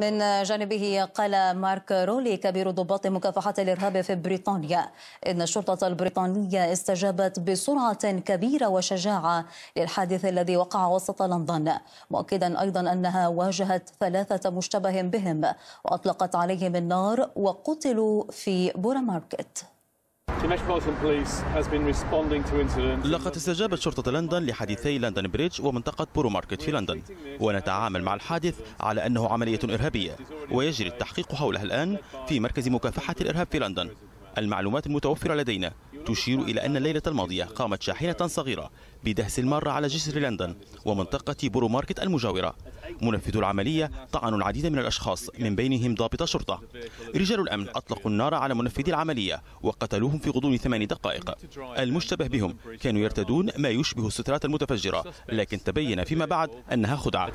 من جانبه قال مارك رولي كبير ضباط مكافحة الإرهاب في بريطانيا إن الشرطة البريطانية استجابت بسرعة كبيرة وشجاعة للحادث الذي وقع وسط لندن مؤكدا أيضا أنها واجهت ثلاثة مشتبه بهم وأطلقت عليهم النار وقتلوا في بورا ماركت لقد استجابت شرطة لندن لحادثي لندن بريدج ومنطقة بورو ماركت في لندن ونتعامل مع الحادث على أنه عملية إرهابية ويجري التحقيق حولها الآن في مركز مكافحة الإرهاب في لندن المعلومات المتوفرة لدينا تشير إلى أن الليلة الماضية قامت شاحنة صغيرة بدهس المارة على جسر لندن ومنطقة بورو ماركت المجاورة منفذ العملية طعنوا العديد من الأشخاص من بينهم ضابط شرطة رجال الأمن أطلقوا النار على منفذي العملية وقتلوهم في غضون ثمان دقائق المشتبه بهم كانوا يرتدون ما يشبه السترات المتفجرة لكن تبين فيما بعد أنها خدعة